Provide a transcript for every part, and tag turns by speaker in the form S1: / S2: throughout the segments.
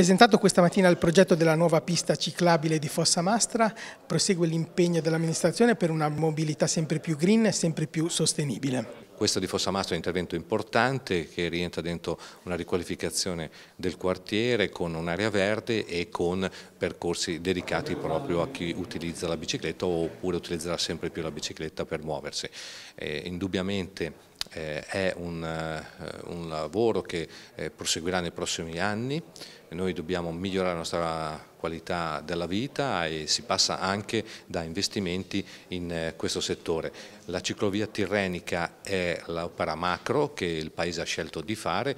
S1: Presentato questa mattina il progetto della nuova pista ciclabile di Fossa Mastra, prosegue l'impegno dell'amministrazione per una mobilità sempre più green e sempre più sostenibile.
S2: Questo di Fossa Mastra è un intervento importante che rientra dentro una riqualificazione del quartiere con un'area verde e con percorsi dedicati proprio a chi utilizza la bicicletta oppure utilizzerà sempre più la bicicletta per muoversi. Eh, indubbiamente eh, è un, eh, un, lavoro che eh, proseguirà nei prossimi anni, noi dobbiamo migliorare la nostra qualità della vita e si passa anche da investimenti in eh, questo settore. La ciclovia tirrenica è l'opera macro che il Paese ha scelto di fare,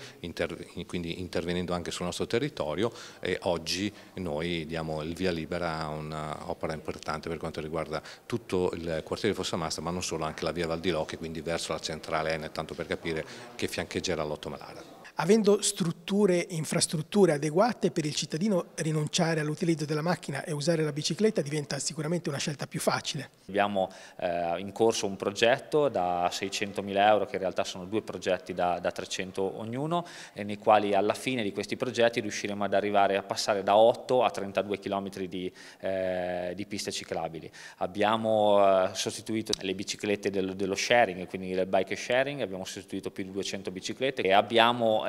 S2: quindi intervenendo anche sul nostro territorio e oggi noi diamo il via libera a un'opera importante per quanto riguarda tutto il quartiere di Fossa Fossamasta ma non solo, anche la via Val di Locchi, quindi verso la centrale Enne, tanto per capire che fiancheggerà l'Otto Malara
S1: avendo strutture, e infrastrutture adeguate per il cittadino rinunciare all'utilizzo della macchina e usare la bicicletta diventa sicuramente una scelta più facile.
S3: Abbiamo eh, in corso un progetto da 600.000 euro che in realtà sono due progetti da, da 300 ognuno nei quali alla fine di questi progetti riusciremo ad arrivare a passare da 8 a 32 km di, eh, di piste ciclabili. Abbiamo eh, sostituito le biciclette dello, dello sharing, quindi del bike sharing, abbiamo sostituito più di 200 biciclette e abbiamo abbiamo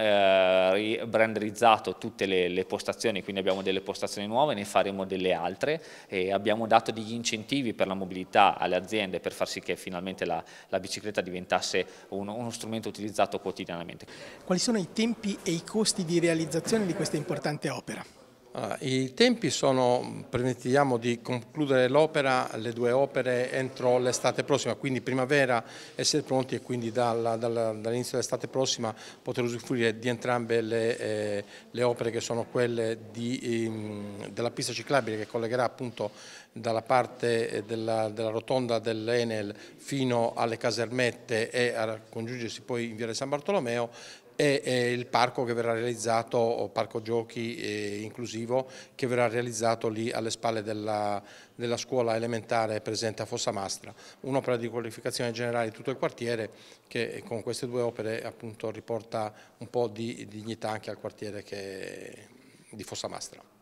S3: eh, branderizzato tutte le, le, postazioni, quindi abbiamo delle postazioni nuove, ne faremo delle altre e abbiamo dato degli incentivi per la mobilità alle aziende per far sì che finalmente la, la bicicletta diventasse un, uno strumento utilizzato quotidianamente.
S1: Quali sono i tempi e i costi di realizzazione di questa importante opera?
S4: Allora, ah, I tempi sono, permettiamo di concludere l'opera, le due opere entro l'estate prossima, quindi primavera essere pronti e quindi dall'inizio dell'estate prossima poter usufruire di entrambe le, eh, le opere che sono quelle di, eh, della pista ciclabile che collegherà appunto dalla parte eh, della, della rotonda dell'Enel fino alle casermette e a congiungersi poi in via di San Bartolomeo e il parco che verrà realizzato, parco giochi inclusivo, che verrà realizzato lì alle spalle della, della scuola elementare presente a Fossa Mastra. un'opera di qualificazione generale di tutto il quartiere che con queste due opere appunto riporta un po' di dignità anche al quartiere che, di Mastra.